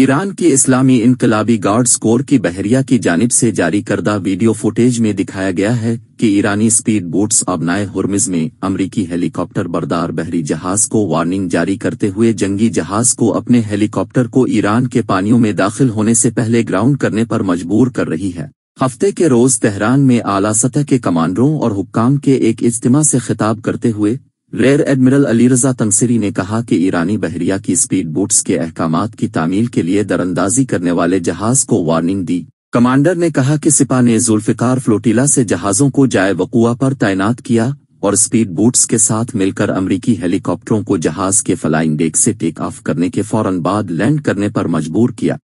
Iran के इस्लामी इनकलाबी guards core की बहरिया की जानब से जारी करदा वीडियो फुटेज में दिखाया गया है कि ईरानी स्पीड बोट्स अब अबनाए हुरमिज में अमरीकी हेलीकॉप्टर बरदार बहरी जहाज को वार्निंग जारी करते हुए जंगी जहाज को अपने हेलीकॉप्टर को ईरान के पानियों में दाखिल होने से पहले ग्राउंड करने पर मजबूर कर रही है हफ्ते के रोज तेहरान में आला सतह के कमांडरों और हुक्काम के एक इज्तिमा से खिताब करते हुए रेयर एडमिरल अलीरजा तंसरी ने कहा कि ईरानी बहरिया की स्पीड बोट्स के अहकाम की तामील के लिए दरअंदाजी करने वाले जहाज को वार्निंग दी कमांडर ने कहा कि सिपा ने जुल्फिकार फ्लोटिला से जहाजों को जाए वकुआ पर तैनात किया और स्पीड बोट्स के साथ मिलकर अमरीकी हेलीकॉप्टरों को जहाज के फ्लाइंग डेक से टेक ऑफ करने के फौरन बाद लैंड करने पर मजबूर किया